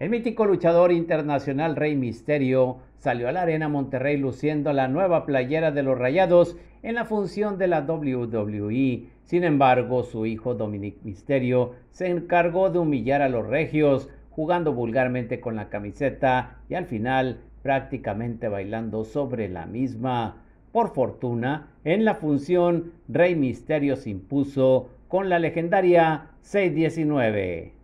El mítico luchador internacional Rey Misterio salió a la Arena Monterrey luciendo la nueva playera de los Rayados en la función de la WWE. Sin embargo, su hijo Dominic Misterio se encargó de humillar a los regios, jugando vulgarmente con la camiseta y al final prácticamente bailando sobre la misma. Por fortuna, en la función, Rey Misterio se impuso con la legendaria 619.